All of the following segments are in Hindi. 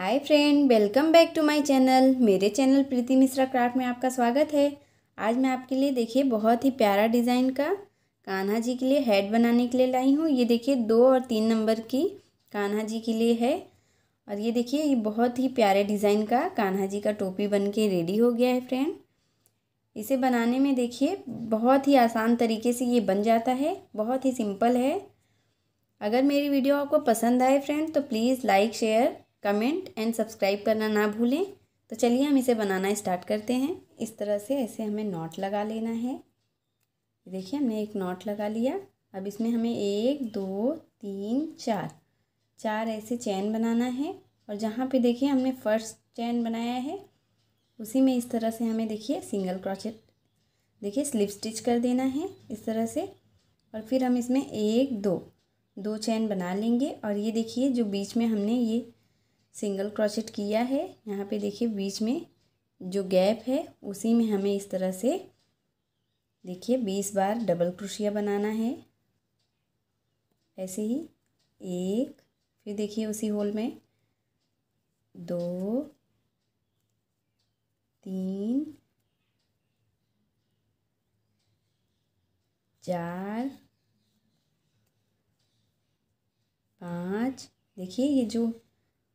hi friend welcome back to my channel मेरे चैनल प्रीति मिश्रा क्राफ्ट में आपका स्वागत है आज मैं आपके लिए देखिए बहुत ही प्यारा डिज़ाइन का कान्हा जी के लिए हेड बनाने के लिए लाई हूँ ये देखिए दो और तीन नंबर की कान्हा जी के लिए है और ये देखिए ये बहुत ही प्यारे डिज़ाइन का कान्हा जी का टोपी बन के रेडी हो गया है फ्रेंड इसे बनाने में देखिए बहुत ही आसान तरीके से ये बन जाता है बहुत ही सिंपल है अगर मेरी वीडियो आपको पसंद आए फ्रेंड तो please like share comment and subscribe करना ना भूलें तो चलिए हम इसे बनाना स्टार्ट करते हैं इस तरह से ऐसे हमें नॉट लगा लेना है देखिए हमने एक नॉट लगा लिया अब इसमें हमें एक दो तीन चार चार ऐसे चैन बनाना है और जहाँ पे देखिए हमने फर्स्ट चैन बनाया है उसी में इस तरह से हमें देखिए सिंगल क्रॉचेट देखिए स्लिप स्टिच कर देना है इस तरह से और फिर हम इसमें एक दो दो चैन बना लेंगे और ये देखिए जो बीच में हमने ये सिंगल क्रोशेट किया है यहाँ पे देखिए बीच में जो गैप है उसी में हमें इस तरह से देखिए बीस बार डबल क्रोशिया बनाना है ऐसे ही एक फिर देखिए उसी होल में दो तीन चार पाँच देखिए ये जो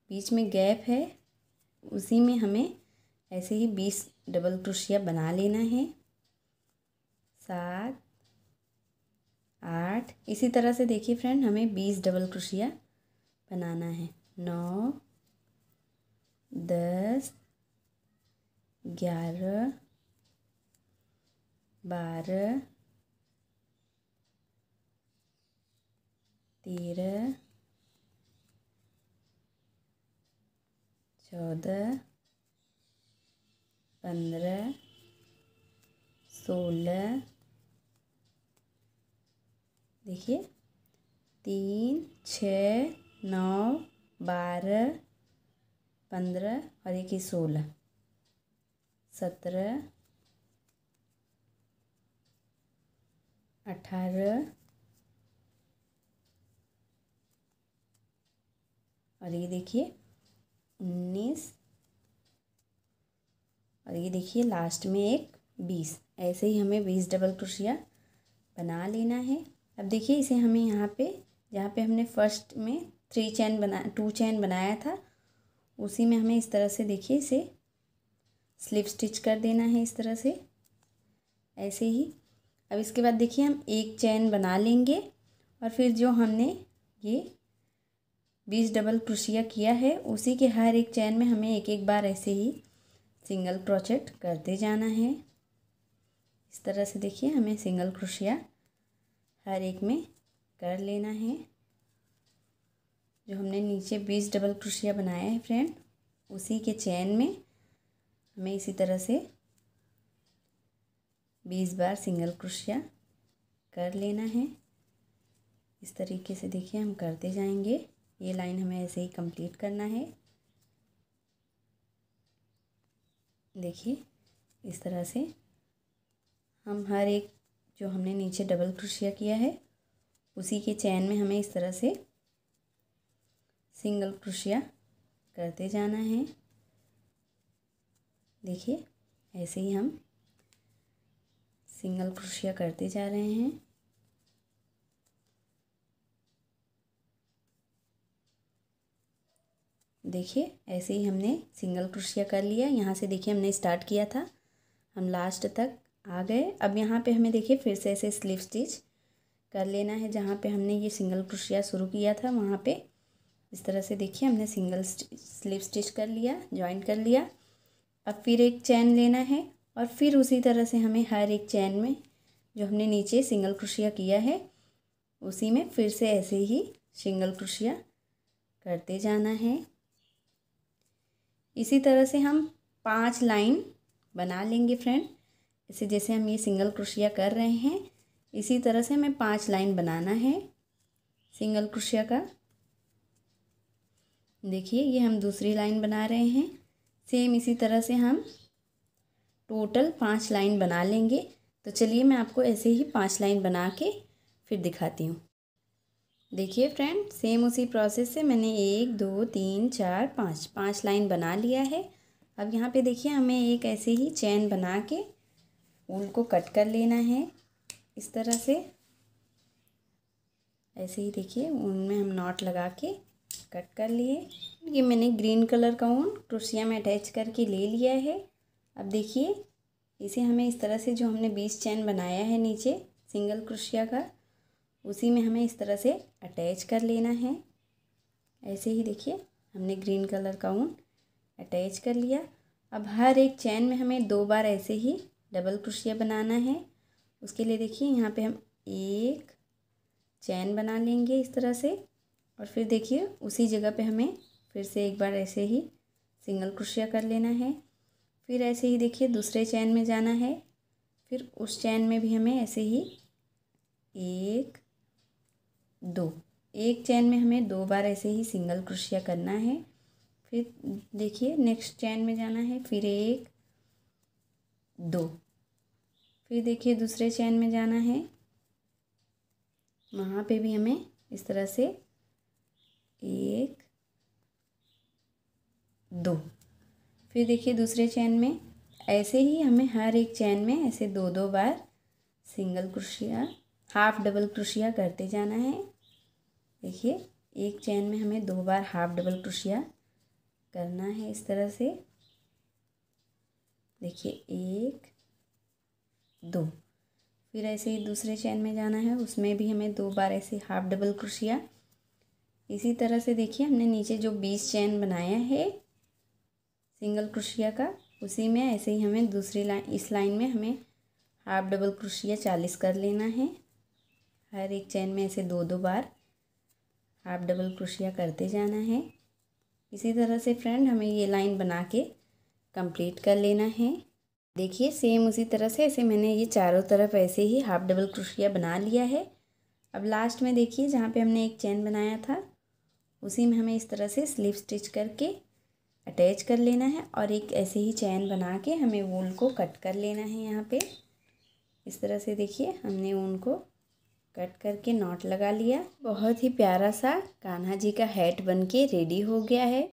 बीच में गैप है उसी में हमें ऐसे ही बीस डबल क्रोशिया बना लेना है सात आठ इसी तरह से देखिए फ्रेंड हमें बीस डबल क्रोशिया बनाना है नौ दस ग्यारह बारह तेरह चौदह पंद्रह सोलह देखिए तीन छ नौ बारह पंद्रह और एक ही सोलह सत्रह अठारह और ये देखिए उन्नीस और ये देखिए लास्ट में एक बीस ऐसे ही हमें बीस डबल क्रोशिया बना लेना है अब देखिए इसे हमें यहाँ पे जहाँ पे हमने फर्स्ट में थ्री चैन बना टू चैन बनाया था उसी में हमें इस तरह से देखिए इसे स्लिप स्टिच कर देना है इस तरह से ऐसे ही अब इसके बाद देखिए हम एक चैन बना लेंगे और फिर जो हमने ये बीस डबल क्रोशिया किया है उसी के हर एक चैन में हमें एक एक बार ऐसे ही सिंगल क्रोचेट करते जाना है इस तरह से देखिए हमें सिंगल क्रोशिया हर एक में कर लेना है जो हमने नीचे बीस डबल क्रोशिया बनाया है फ्रेंड उसी के चैन में हमें इसी तरह से बीस बार सिंगल क्रोशिया कर लेना है इस तरीके से देखिए हम करते जाएंगे ये लाइन हमें ऐसे ही कंप्लीट करना है देखिए इस तरह से हम हर एक जो हमने नीचे डबल क्रोशिया किया है उसी के चैन में हमें इस तरह से सिंगल क्रोशिया करते जाना है देखिए ऐसे ही हम सिंगल क्रोशिया करते जा रहे हैं देखिए ऐसे ही हमने सिंगल क्रोशिया कर लिया यहाँ से देखिए हमने स्टार्ट किया था हम लास्ट तक आ गए अब यहाँ पे हमें देखिए फिर से ऐसे स्लिप स्टिच कर लेना है जहाँ पे हमने ये सिंगल क्रोशिया शुरू किया था वहाँ पे इस तरह से देखिए हमने सिंगल स्लिप स्टिच कर लिया ज्वाइन कर लिया अब फिर एक चैन लेना है और फिर उसी तरह से हमें हर एक चैन में जो हमने नीचे सिंगल क्रोशिया किया है उसी में फिर से ऐसे ही सिंगल क्रोशिया करते जाना है इसी तरह से हम पांच लाइन बना लेंगे फ्रेंड इसे जैसे हम ये सिंगल क्रोशिया कर रहे हैं इसी तरह से हमें पांच लाइन बनाना है सिंगल क्रोशिया का देखिए ये हम दूसरी लाइन बना रहे हैं सेम इसी तरह से हम टोटल पांच लाइन बना लेंगे तो चलिए मैं आपको ऐसे ही पांच लाइन बना के फिर दिखाती हूँ देखिए फ्रेंड सेम उसी प्रोसेस से मैंने एक दो तीन चार पाँच पाँच लाइन बना लिया है अब यहाँ पे देखिए हमें एक ऐसे ही चैन बना के ऊन को कट कर लेना है इस तरह से ऐसे ही देखिए ऊन में हम नॉट लगा के कट कर लिए ये मैंने ग्रीन कलर का ऊन क्रोशिया में अटैच करके ले लिया है अब देखिए इसे हमें इस तरह से जो हमने बीस चैन बनाया है नीचे सिंगल क्रोशिया का उसी में हमें इस तरह से अटैच कर लेना है ऐसे ही देखिए हमने ग्रीन कलर का ऊन अटैच कर लिया अब हर एक चैन में हमें दो बार ऐसे ही डबल क्रोशिया बनाना है उसके लिए देखिए यहाँ पे हम एक चैन बना लेंगे इस तरह से और फिर देखिए उसी जगह पे हमें फिर से एक बार ऐसे ही सिंगल क्रोशिया कर लेना है फिर ऐसे ही देखिए दूसरे चैन में जाना है फिर उस चैन में भी हमें ऐसे ही एक दो एक चैन में हमें दो बार ऐसे ही सिंगल क्रोशिया करना है फिर देखिए नेक्स्ट चैन में जाना है फिर एक दो फिर देखिए दूसरे चैन में जाना है वहाँ पे भी हमें इस तरह से एक दो फिर देखिए दूसरे चैन में ऐसे ही हमें हर एक चैन में ऐसे दो दो बार सिंगल क्रोशिया हाफ डबल क्रोशिया करते जाना है देखिए एक चैन में हमें दो बार हाफ डबल क्रोशिया करना है इस तरह से देखिए एक दो फिर ऐसे ही दूसरे चैन में जाना है उसमें भी हमें दो बार ऐसे हाफ डबल क्रोशिया इसी तरह से देखिए हमने नीचे जो बीस चैन बनाया है सिंगल क्रोशिया का उसी में ऐसे ही हमें दूसरी लाइन इस लाइन में हमें हाफ डबल क्रोशिया चालीस कर लेना है हर एक चैन में ऐसे दो दो बार आप डबल क्रोशिया करते जाना है इसी तरह से फ्रेंड हमें ये लाइन बना के कंप्लीट कर लेना है देखिए सेम उसी तरह से ऐसे मैंने ये चारों तरफ ऐसे ही हाफ डबल क्रोशिया बना लिया है अब लास्ट में देखिए जहाँ पे हमने एक चैन बनाया था उसी में हमें इस तरह से स्लिप स्टिच करके अटैच कर लेना है और एक ऐसे ही चैन बना के हमें वूल को कट कर लेना है यहाँ पे इस तरह से देखिए हमने ऊन को कट करके नॉट लगा लिया बहुत ही प्यारा सा कान्हा जी का हैट बन के रेडी हो गया है